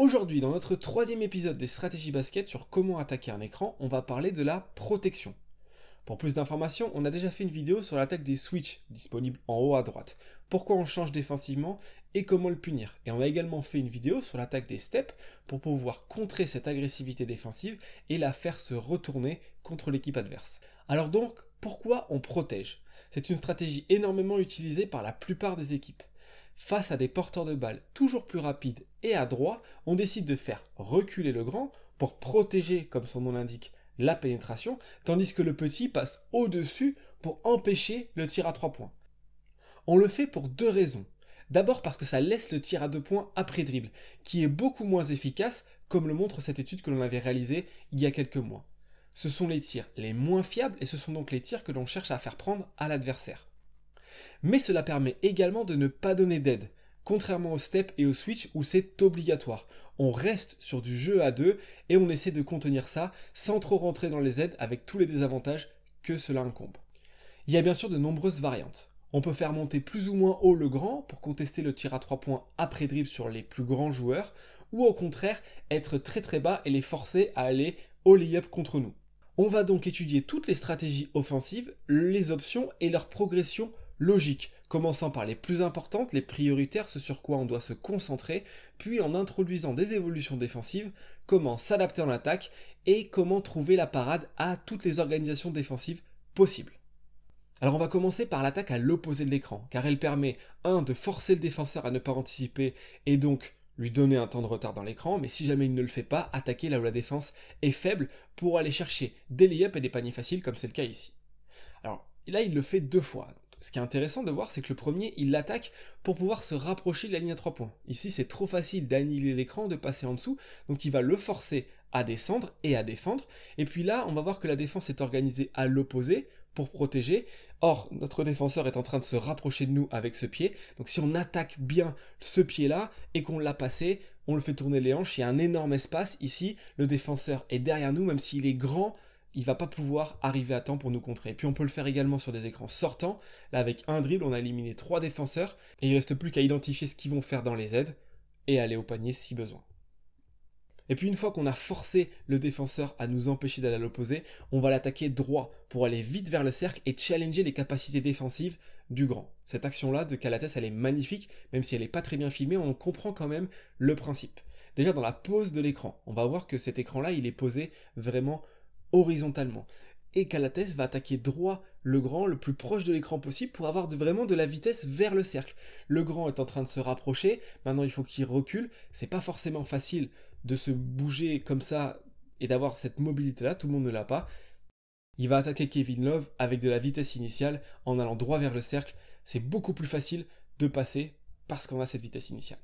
Aujourd'hui, dans notre troisième épisode des stratégies basket sur comment attaquer un écran, on va parler de la protection. Pour plus d'informations, on a déjà fait une vidéo sur l'attaque des switches, disponibles en haut à droite, pourquoi on change défensivement et comment le punir. Et on a également fait une vidéo sur l'attaque des steps pour pouvoir contrer cette agressivité défensive et la faire se retourner contre l'équipe adverse. Alors donc, pourquoi on protège C'est une stratégie énormément utilisée par la plupart des équipes face à des porteurs de balles toujours plus rapides et adroits, on décide de faire reculer le grand pour protéger, comme son nom l'indique, la pénétration, tandis que le petit passe au-dessus pour empêcher le tir à trois points. On le fait pour deux raisons. D'abord parce que ça laisse le tir à deux points après dribble, qui est beaucoup moins efficace, comme le montre cette étude que l'on avait réalisée il y a quelques mois. Ce sont les tirs les moins fiables et ce sont donc les tirs que l'on cherche à faire prendre à l'adversaire mais cela permet également de ne pas donner d'aide, contrairement au step et au switch où c'est obligatoire. On reste sur du jeu à deux et on essaie de contenir ça sans trop rentrer dans les aides avec tous les désavantages que cela incombe. Il y a bien sûr de nombreuses variantes. On peut faire monter plus ou moins haut le grand pour contester le tir à 3 points après dribble sur les plus grands joueurs, ou au contraire être très très bas et les forcer à aller all-up contre nous. On va donc étudier toutes les stratégies offensives, les options et leur progression logique, commençant par les plus importantes, les prioritaires, ce sur quoi on doit se concentrer, puis en introduisant des évolutions défensives, comment s'adapter en attaque et comment trouver la parade à toutes les organisations défensives possibles. Alors on va commencer par l'attaque à l'opposé de l'écran, car elle permet un, de forcer le défenseur à ne pas anticiper et donc lui donner un temps de retard dans l'écran, mais si jamais il ne le fait pas, attaquer là où la défense est faible pour aller chercher des lay et des paniers faciles comme c'est le cas ici. Alors là il le fait deux fois, ce qui est intéressant de voir, c'est que le premier, il l'attaque pour pouvoir se rapprocher de la ligne à 3 points. Ici, c'est trop facile d'annuler l'écran, de passer en dessous, donc il va le forcer à descendre et à défendre. Et puis là, on va voir que la défense est organisée à l'opposé pour protéger. Or, notre défenseur est en train de se rapprocher de nous avec ce pied. Donc si on attaque bien ce pied-là et qu'on l'a passé, on le fait tourner les hanches, il y a un énorme espace. Ici, le défenseur est derrière nous, même s'il est grand, il va pas pouvoir arriver à temps pour nous contrer. Et puis on peut le faire également sur des écrans sortants. Là, avec un dribble, on a éliminé trois défenseurs et il reste plus qu'à identifier ce qu'ils vont faire dans les aides et aller au panier si besoin. Et puis une fois qu'on a forcé le défenseur à nous empêcher d'aller à l'opposé, on va l'attaquer droit pour aller vite vers le cercle et challenger les capacités défensives du grand. Cette action-là de Kalates, elle est magnifique, même si elle n'est pas très bien filmée, on comprend quand même le principe. Déjà dans la pose de l'écran, on va voir que cet écran-là, il est posé vraiment horizontalement. Et Calates va attaquer droit le grand le plus proche de l'écran possible pour avoir vraiment de la vitesse vers le cercle. Le grand est en train de se rapprocher, maintenant il faut qu'il recule, c'est pas forcément facile de se bouger comme ça et d'avoir cette mobilité-là, tout le monde ne l'a pas. Il va attaquer Kevin Love avec de la vitesse initiale en allant droit vers le cercle, c'est beaucoup plus facile de passer parce qu'on a cette vitesse initiale.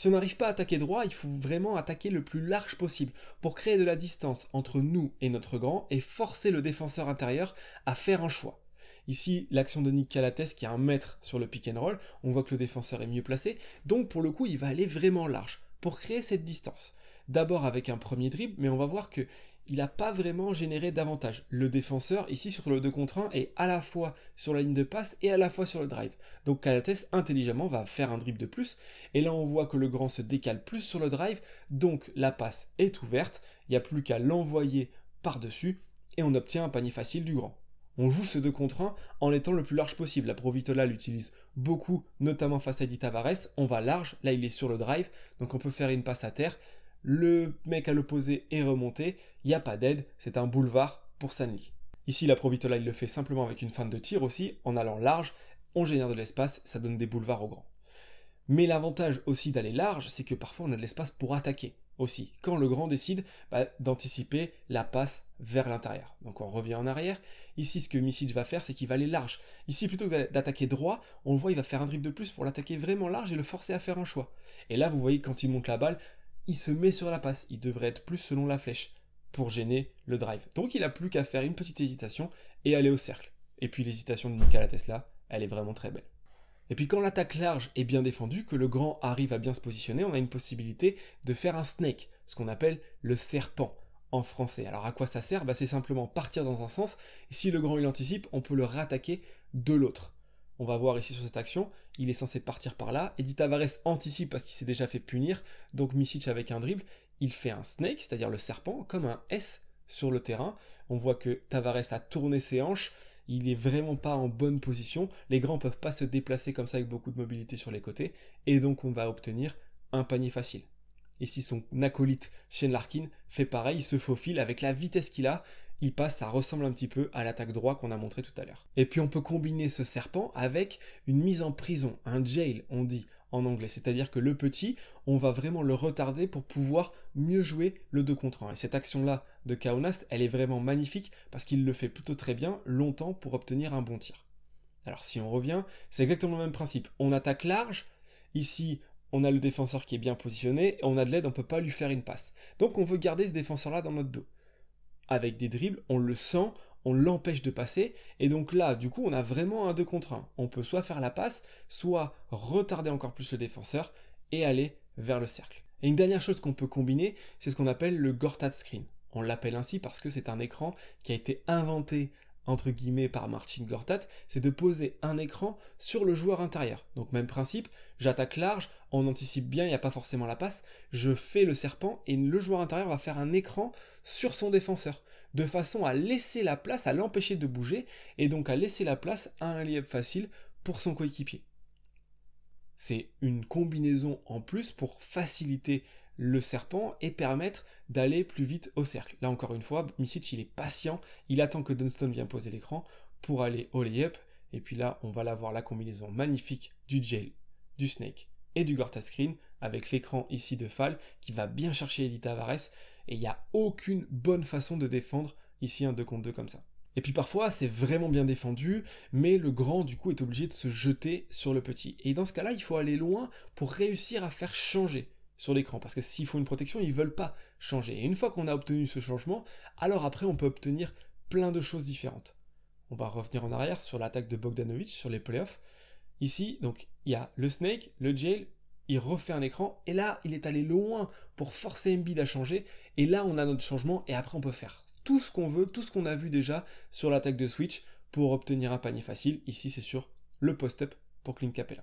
Si on n'arrive pas à attaquer droit, il faut vraiment attaquer le plus large possible pour créer de la distance entre nous et notre grand et forcer le défenseur intérieur à faire un choix. Ici, l'action de Nick Calates qui a un mètre sur le pick and roll, on voit que le défenseur est mieux placé, donc pour le coup, il va aller vraiment large pour créer cette distance. D'abord avec un premier dribble, mais on va voir que il n'a pas vraiment généré davantage. Le défenseur, ici sur le 2 contre 1, est à la fois sur la ligne de passe et à la fois sur le drive. Donc Calates, intelligemment, va faire un dribble de plus. Et là, on voit que le grand se décale plus sur le drive. Donc la passe est ouverte. Il n'y a plus qu'à l'envoyer par-dessus. Et on obtient un panier facile du grand. On joue ce 2 contre 1 en étant le plus large possible. La Provitola l'utilise beaucoup, notamment face à Di Tavares. On va large, là il est sur le drive, donc on peut faire une passe à terre le mec à l'opposé est remonté, il n'y a pas d'aide, c'est un boulevard pour Stanley. Ici, la Provitola, il le fait simplement avec une fin de tir aussi, en allant large, on génère de l'espace, ça donne des boulevards au grand. Mais l'avantage aussi d'aller large, c'est que parfois on a de l'espace pour attaquer aussi. Quand le grand décide bah, d'anticiper la passe vers l'intérieur. Donc on revient en arrière. Ici, ce que Misic va faire, c'est qu'il va aller large. Ici, plutôt que d'attaquer droit, on le voit, il va faire un dribble de plus pour l'attaquer vraiment large et le forcer à faire un choix. Et là, vous voyez, quand il monte la balle, il se met sur la passe. Il devrait être plus selon la flèche pour gêner le drive. Donc il n'a plus qu'à faire une petite hésitation et aller au cercle. Et puis l'hésitation de Nikola Tesla, elle est vraiment très belle. Et puis quand l'attaque large est bien défendue, que le grand arrive à bien se positionner, on a une possibilité de faire un snake, ce qu'on appelle le serpent en français. Alors à quoi ça sert bah, C'est simplement partir dans un sens, et si le grand il anticipe, on peut le rattaquer de l'autre on va voir ici sur cette action, il est censé partir par là. et dit Tavares anticipe parce qu'il s'est déjà fait punir. Donc Misic avec un dribble, il fait un snake, c'est-à-dire le serpent, comme un S sur le terrain. On voit que Tavares a tourné ses hanches. Il est vraiment pas en bonne position. Les grands peuvent pas se déplacer comme ça avec beaucoup de mobilité sur les côtés. Et donc on va obtenir un panier facile. Et si son acolyte Shane Larkin fait pareil, il se faufile avec la vitesse qu'il a il passe, ça ressemble un petit peu à l'attaque droit qu'on a montré tout à l'heure. Et puis on peut combiner ce serpent avec une mise en prison, un jail on dit en anglais, c'est-à-dire que le petit, on va vraiment le retarder pour pouvoir mieux jouer le 2 contre 1. Et cette action-là de Kaonast, elle est vraiment magnifique parce qu'il le fait plutôt très bien longtemps pour obtenir un bon tir. Alors si on revient, c'est exactement le même principe. On attaque large, ici on a le défenseur qui est bien positionné, on a de l'aide, on ne peut pas lui faire une passe. Donc on veut garder ce défenseur-là dans notre dos avec des dribbles, on le sent, on l'empêche de passer. Et donc là, du coup, on a vraiment un 2 contre 1. On peut soit faire la passe, soit retarder encore plus le défenseur et aller vers le cercle. Et une dernière chose qu'on peut combiner, c'est ce qu'on appelle le Gortat Screen. On l'appelle ainsi parce que c'est un écran qui a été inventé entre guillemets par Martin Gortat, c'est de poser un écran sur le joueur intérieur. Donc même principe, j'attaque large, on anticipe bien, il n'y a pas forcément la passe, je fais le serpent et le joueur intérieur va faire un écran sur son défenseur, de façon à laisser la place, à l'empêcher de bouger, et donc à laisser la place à un lièvre facile pour son coéquipier. C'est une combinaison en plus pour faciliter le serpent et permettre d'aller plus vite au cercle. Là encore une fois, Misic il est patient, il attend que Dunstone vienne poser l'écran pour aller au layup. et puis là on va l'avoir la combinaison magnifique du Jail, du snake et du Gorta Screen, avec l'écran ici de Fall qui va bien chercher Edith Tavares, et il n'y a aucune bonne façon de défendre ici un 2 contre 2 comme ça. Et puis parfois, c'est vraiment bien défendu, mais le grand, du coup, est obligé de se jeter sur le petit. Et dans ce cas-là, il faut aller loin pour réussir à faire changer sur l'écran. Parce que s'ils font une protection, ils veulent pas changer. Et une fois qu'on a obtenu ce changement, alors après, on peut obtenir plein de choses différentes. On va revenir en arrière sur l'attaque de Bogdanovic sur les playoffs. Ici, donc, il y a le Snake, le Jail, il refait un écran, et là, il est allé loin pour forcer Embiid à changer, et là, on a notre changement, et après, on peut faire tout ce qu'on veut, tout ce qu'on a vu déjà sur l'attaque de Switch pour obtenir un panier facile. Ici, c'est sur le post-up pour Clint Capella.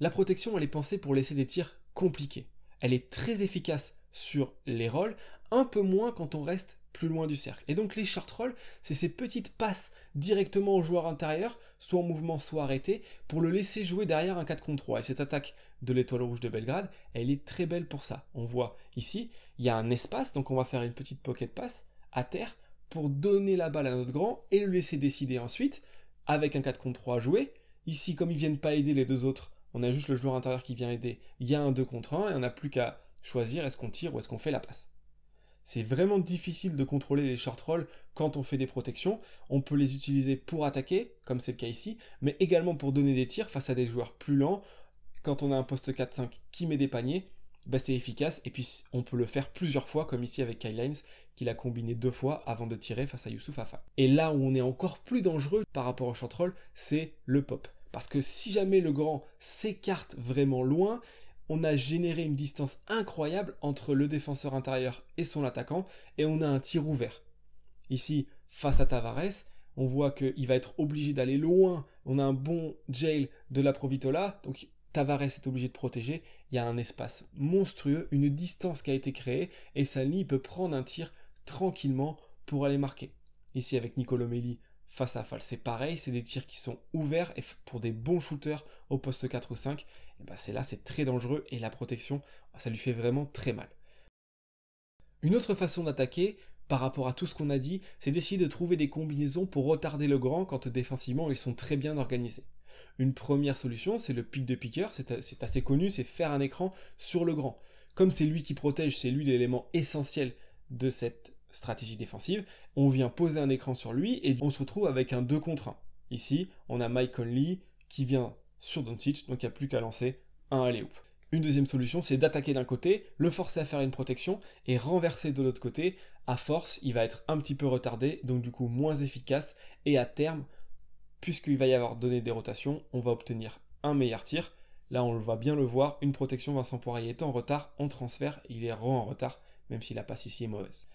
La protection, elle est pensée pour laisser des tirs compliqués elle est très efficace sur les rolls, un peu moins quand on reste plus loin du cercle. Et donc les short rolls, c'est ces petites passes directement au joueur intérieur, soit en mouvement, soit arrêté, pour le laisser jouer derrière un 4 contre 3. Et cette attaque de l'étoile rouge de Belgrade, elle est très belle pour ça. On voit ici, il y a un espace, donc on va faire une petite pocket pass à terre pour donner la balle à notre grand et le laisser décider ensuite, avec un 4 contre 3 à jouer. Ici, comme ils viennent pas aider les deux autres on a juste le joueur intérieur qui vient aider, il y a un 2 contre 1 et on n'a plus qu'à choisir est-ce qu'on tire ou est-ce qu'on fait la passe. C'est vraiment difficile de contrôler les short rolls quand on fait des protections. On peut les utiliser pour attaquer, comme c'est le cas ici, mais également pour donner des tirs face à des joueurs plus lents. Quand on a un poste 4-5 qui met des paniers, bah, c'est efficace et puis on peut le faire plusieurs fois, comme ici avec Kylines, qui l'a combiné deux fois avant de tirer face à Youssouf Afa. Et là où on est encore plus dangereux par rapport au short roll, c'est le pop. Parce que si jamais le grand s'écarte vraiment loin, on a généré une distance incroyable entre le défenseur intérieur et son attaquant, et on a un tir ouvert. Ici, face à Tavares, on voit qu'il va être obligé d'aller loin, on a un bon jail de la Provitola, donc Tavares est obligé de protéger, il y a un espace monstrueux, une distance qui a été créée, et Sani peut prendre un tir tranquillement pour aller marquer. Ici, avec Nicolo Melli, face à face. C'est pareil, c'est des tirs qui sont ouverts et pour des bons shooters au poste 4 ou 5, ben c'est là, c'est très dangereux et la protection, ah, ça lui fait vraiment très mal. Une autre façon d'attaquer, par rapport à tout ce qu'on a dit, c'est d'essayer de trouver des combinaisons pour retarder le grand quand défensivement ils sont très bien organisés. Une première solution, c'est le pic de piqueur, c'est assez connu, c'est faire un écran sur le grand. Comme c'est lui qui protège, c'est lui l'élément essentiel de cette stratégie défensive, on vient poser un écran sur lui et on se retrouve avec un 2 contre 1. Ici, on a Mike Conley qui vient sur Doncic, donc il n'y a plus qu'à lancer un alley-oop. Une deuxième solution, c'est d'attaquer d'un côté, le forcer à faire une protection et renverser de l'autre côté. À force, il va être un petit peu retardé, donc du coup moins efficace. Et à terme, puisqu'il va y avoir donné des rotations, on va obtenir un meilleur tir. Là, on va bien le voir, une protection, Vincent Poirier est en retard, on transfère, il est rend en retard, même si la passe ici est mauvaise.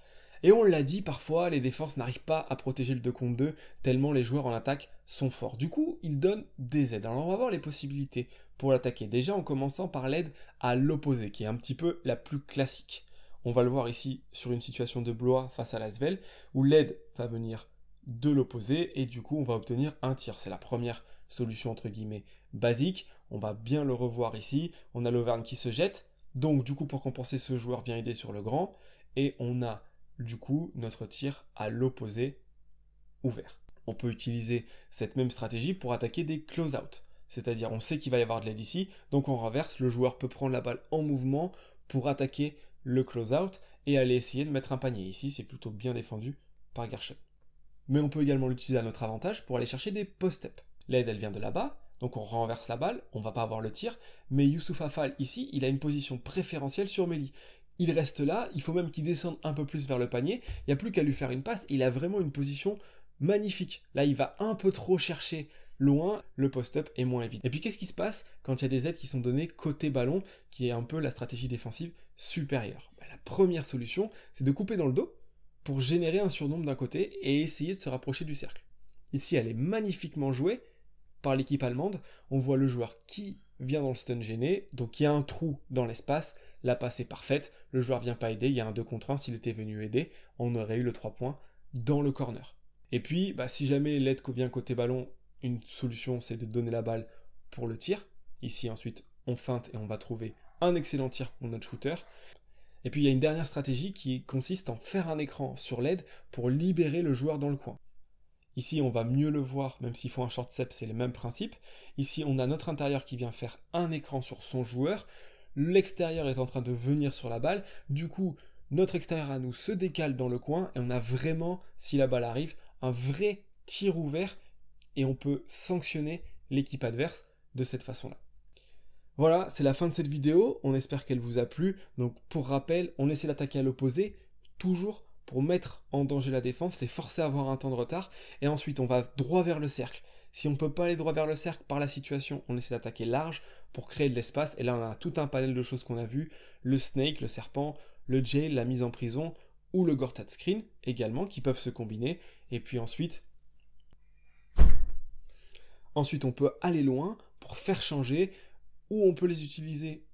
Et on l'a dit, parfois, les défenses n'arrivent pas à protéger le 2 contre 2, tellement les joueurs en attaque sont forts. Du coup, ils donnent des aides. Alors on va voir les possibilités pour l'attaquer. Déjà en commençant par l'aide à l'opposé, qui est un petit peu la plus classique. On va le voir ici sur une situation de Blois face à Svel, où l'aide va venir de l'opposé, et du coup on va obtenir un tir. C'est la première solution entre guillemets basique. On va bien le revoir ici. On a l'Auvergne qui se jette. Donc du coup pour compenser ce joueur vient aider sur le grand. Et on a du coup notre tir à l'opposé ouvert. On peut utiliser cette même stratégie pour attaquer des close-out. C'est-à-dire on sait qu'il va y avoir de l'aide ici, donc on renverse, le joueur peut prendre la balle en mouvement pour attaquer le close-out et aller essayer de mettre un panier. Ici, c'est plutôt bien défendu par Gershon. Mais on peut également l'utiliser à notre avantage pour aller chercher des post-up. L'aide, elle vient de là-bas, donc on renverse la balle, on va pas avoir le tir, mais Youssouf Afal, ici, il a une position préférentielle sur Meli il reste là, il faut même qu'il descende un peu plus vers le panier, il n'y a plus qu'à lui faire une passe, il a vraiment une position magnifique. Là, il va un peu trop chercher loin, le post-up est moins évident. Et puis qu'est-ce qui se passe quand il y a des aides qui sont données côté ballon, qui est un peu la stratégie défensive supérieure bah, La première solution, c'est de couper dans le dos pour générer un surnombre d'un côté et essayer de se rapprocher du cercle. Ici, elle est magnifiquement jouée par l'équipe allemande. On voit le joueur qui vient dans le stun gêné, donc il y a un trou dans l'espace, la passe est parfaite, le joueur vient pas aider, il y a un 2 contre 1, s'il était venu aider, on aurait eu le 3 points dans le corner. Et puis, bah, si jamais l'aide vient côté ballon, une solution c'est de donner la balle pour le tir. Ici ensuite, on feinte et on va trouver un excellent tir pour notre shooter. Et puis il y a une dernière stratégie qui consiste en faire un écran sur l'aide pour libérer le joueur dans le coin. Ici, on va mieux le voir, même s'il faut un short step, c'est le même principe. Ici, on a notre intérieur qui vient faire un écran sur son joueur l'extérieur est en train de venir sur la balle, du coup notre extérieur à nous se décale dans le coin et on a vraiment, si la balle arrive, un vrai tir ouvert et on peut sanctionner l'équipe adverse de cette façon-là. Voilà, c'est la fin de cette vidéo, on espère qu'elle vous a plu. Donc pour rappel, on essaie d'attaquer à l'opposé, toujours pour mettre en danger la défense, les forcer à avoir un temps de retard, et ensuite on va droit vers le cercle. Si on ne peut pas aller droit vers le cercle par la situation, on essaie d'attaquer large pour créer de l'espace. Et là, on a tout un panel de choses qu'on a vues. le snake, le serpent, le jail, la mise en prison ou le Gortat Screen également qui peuvent se combiner. Et puis ensuite, ensuite on peut aller loin pour faire changer ou on peut les utiliser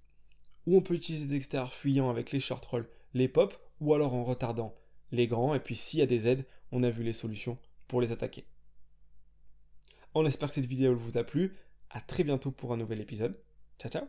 ou on peut utiliser des extérieurs fuyants avec les short rolls, les pop ou alors en retardant les grands. Et puis s'il y a des aides, on a vu les solutions pour les attaquer. On espère que cette vidéo vous a plu. À très bientôt pour un nouvel épisode. Ciao ciao